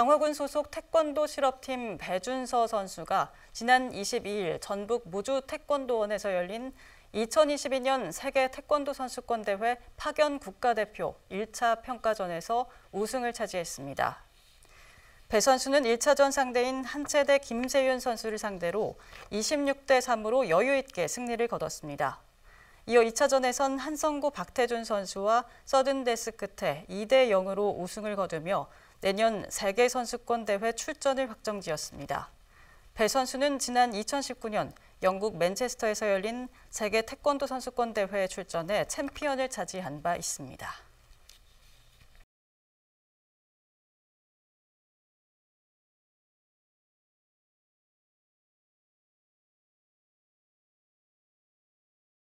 강화군 소속 태권도 실업팀 배준서 선수가 지난 22일 전북 무주 태권도원에서 열린 2022년 세계 태권도 선수권 대회 파견 국가대표 1차 평가전에서 우승을 차지했습니다. 배 선수는 1차전 상대인 한체대 김세윤 선수를 상대로 26대 3으로 여유 있게 승리를 거뒀습니다. 이어 2차전에선 한성구 박태준 선수와 서든데스 끝에 2대 0으로 우승을 거두며 내년 세계 선수권 대회 출전을 확정지었습니다. 배 선수는 지난 2019년 영국 맨체스터에서 열린 세계 태권도 선수권 대회에 출전해 챔피언을 차지한 바 있습니다.